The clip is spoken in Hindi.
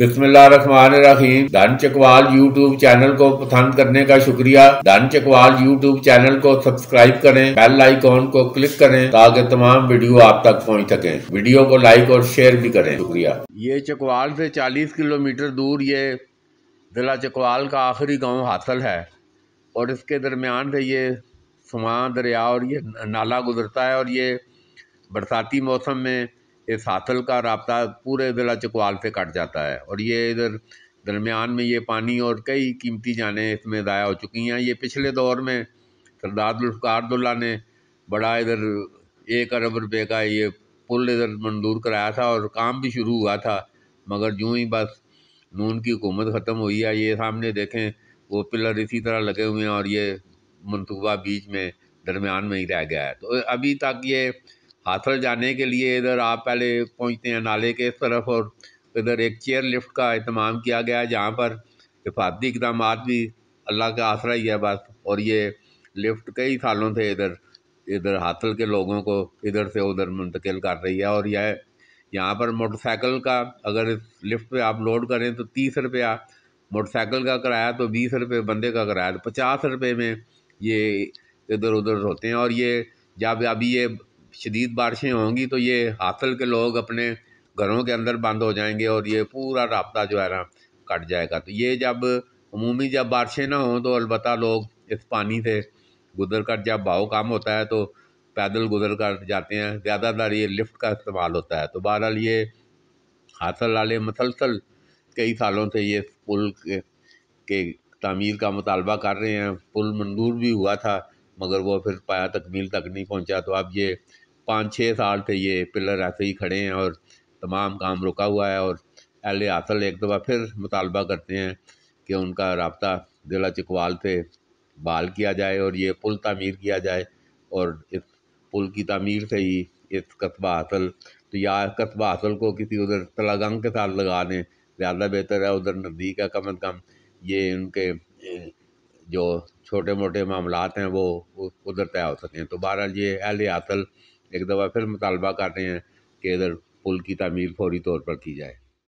बिस्मिल्लाम दान चकवाल यूट्यूब चैनल को पसंद करने का शुक्रिया दान चकवाल यूट्यूब चैनल को सब्सक्राइब करें बेल आइकॉन को क्लिक करें ताकि तमाम वीडियो आप तक पहुंच सके वीडियो को लाइक और शेयर भी करें शुक्रिया ये चकवाल से 40 किलोमीटर दूर ये जिला चकवाल का आखिरी गाँव हासिल है और इसके दरमियान से ये सुमा दरिया और ये नाला गुजरता है और ये बरसाती मौसम में इस हाथल का रबता पूरे ज़िला चकवाल से कट जाता है और ये इधर दरमियान में ये पानी और कई कीमती जाने इसमें ज़ाया हो चुकी हैं ये पिछले दौर में सरदार ने बड़ा इधर एक अरब रुपये का ये पुल इधर मंजूर कराया था और काम भी शुरू हुआ था मगर जूँ ही बस नून की हुकूमत ख़त्म हुई है ये सामने देखें वो पिलर इसी तरह लगे हुए हैं और ये मनसूबा बीच में दरमियान में ही रह गया है तो अभी तक ये हाथल जाने के लिए इधर आप पहले पहुँचते हैं नाले के इस तरफ और इधर एक चेयर लिफ्ट का अहतमाम किया गया है जहाँ पर हिफाती इकदाम भी अल्लाह का आसरा ही है बस और ये लिफ्ट कई सालों से इधर इधर हाथल के लोगों को इधर से उधर मुंतकिल कर रही है और यह यहाँ पर मोटरसाइकिल का अगर इस लिफ्ट पे आप लोड करें तो तीस रुपया मोटरसाइकिल का किराया तो बीस रुपये बंदे का किराया तो पचास रुपये में ये इधर उधर होते हैं और ये जब अभी ये शदीद बारिशें होंगी तो ये हाथल के लोग अपने घरों के अंदर बंद हो जाएंगे और ये पूरा रबता जो है ना कट जाएगा तो ये जब अमूमी जब बारिशें ना हों तो अलबत् लोग इस पानी से गुजर कर जब भाव काम होता है तो पैदल गुजर कर जाते हैं ज़्यादातर ये लिफ्ट का इस्तेमाल होता है तो बहरहाल ये हाथल वाले मसलसल कई सालों से ये पुल के, के तमीर का मुतालबा कर रहे हैं पुल मंजूर भी हुआ था मगर वो फिर पाया तकमील तक नहीं पहुंचा तो अब ये पाँच छः साल से ये पिलर ऐसे ही खड़े हैं और तमाम काम रुका हुआ है और ए हासिल एक दफ़ा फिर मुतालबा करते हैं कि उनका रबता ज़िला चकवाल से बहाल किया जाए और ये पुल तमीर किया जाए और इस पुल की तमीर से ही इस कस्बा हासिल तो या कस्बा हासिल को किसी उधर तलागंग के साथ लगा दें ज़्यादा बेहतर है उधर नज़दीक है कम अज़ कम ये उनके जो छोटे मोटे मामला हैं वो उधर तय हो सकें तो बहरहाल ये अहल हासिल एक दफ़ा फिर मुतालबा कर रहे हैं कि इधर पुल की तमीर फौरी तौर पर की जाए